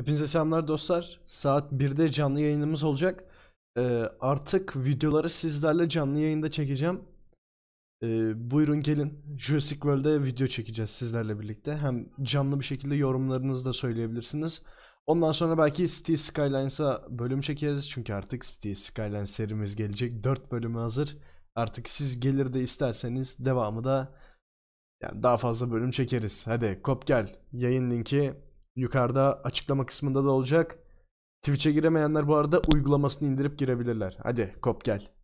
Hepinize selamlar dostlar. Saat 1'de canlı yayınımız olacak. Ee, artık videoları sizlerle canlı yayında çekeceğim. Ee, buyurun gelin. Jurassic World'e video çekeceğiz sizlerle birlikte. Hem canlı bir şekilde yorumlarınızı da söyleyebilirsiniz. Ondan sonra belki City Skylines'a bölüm çekeriz. Çünkü artık City Skylines serimiz gelecek. 4 bölümü hazır. Artık siz gelir de isterseniz devamı da yani daha fazla bölüm çekeriz. Hadi kop gel. Yayın linki Yukarıda açıklama kısmında da olacak. Twitch'e giremeyenler bu arada uygulamasını indirip girebilirler. Hadi kop gel.